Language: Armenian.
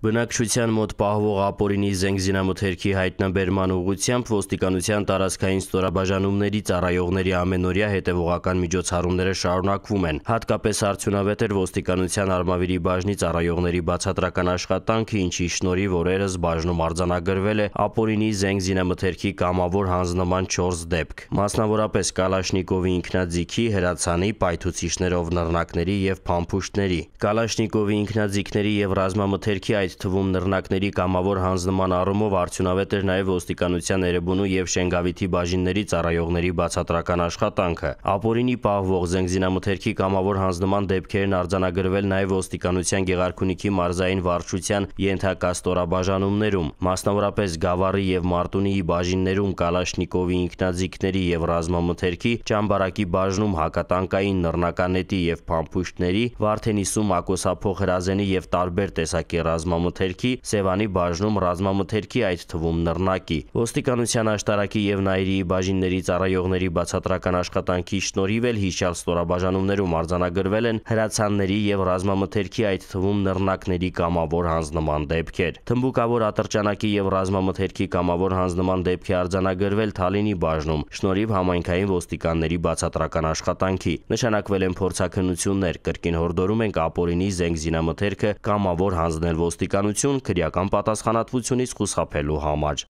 Բնակչության մոտ պահվող ապորինի զենգզինամթերքի հայտնաբերման ուղությամբ ոստիկանության տարածքային ստորաբաժանումների ծառայողների ամենօրյա հետևողական միջոցառումները շարունակվում են։ Հատկապես արդյունավետ էր ոստիկանության արմավիրի բաժնի ծառայողների բացատրական աշխատանքը, ինչի շնորհիվ օրերս բաժնում արձանագրվել է ապորինի զենգզինամթերքի կամավոր հանձնման 4 դեպք։ Մասնավորապես Կալաշնիկովի ինքնաձիգի, հրացանի, պայթուցիչներով նռնակների եւ փամփուշտների։ Կալաշնիկովի ինքնաձիգների եւ ռազմամթերքի այդ այդ թվում նռնակների կամավոր հանձնման առումով արդյունավետ էր նաև ոստիկանության Էրեբունու եւ Շենգավիթի բաժինների ծառայողների բացատրական աշխատանքը։ Ապօրինի պահվող զենգզինամթերքի կամավոր հանձնման դեպքերն արձանագրվել նաև ոստիկանության Գեղարքունիքի մարզային վարչության ենթակա ստորաբաժանումներում, մասնավորապես Գավառի եւ Մարտունիի բաժիններում Կալաշնիկովի ինքնաձիգների եւ ռազմամթերքի, Ճամբարակի բաժնում հակատանկային նռնականետի եւ փամփուշտների, Վարդենիսում ակոսափող հրազենի եւ տարբեր տեսակի ռազմամթերքի ռազմամթերքի, Սևանի բաժնում ռազմամթերքի, այդ թվում նռնակի։ Ոստիկանության աշտարակի եւ Նաիրիի բաժինների ծառայողների բացատրական աշխատանքի շնորհիվ էլ հիշյալ ստորաբաժանումներում արձանագրվել են հրացանների եւ ռազմամթերքի, այդ թվում նռնակների կամավոր հանձնման դեպքեր։ Թմբուկավոր ատրճանակի եւ ռազմամթերքի կամավոր հանձնման դեպքի արձանագրվել Թալինի բաժնում, շնորհիվ համայնքային ոստիկանների բացատրական աշխատանքի։ Նշանակվել են փորձակնություններ, կրկին հորդորում ենք ապօրինի զենք զինամթերքը կամավոր հանձնել ոստիկաններին ոստիկանություն քրեական պատասխանատվությունից խուսափելու համար։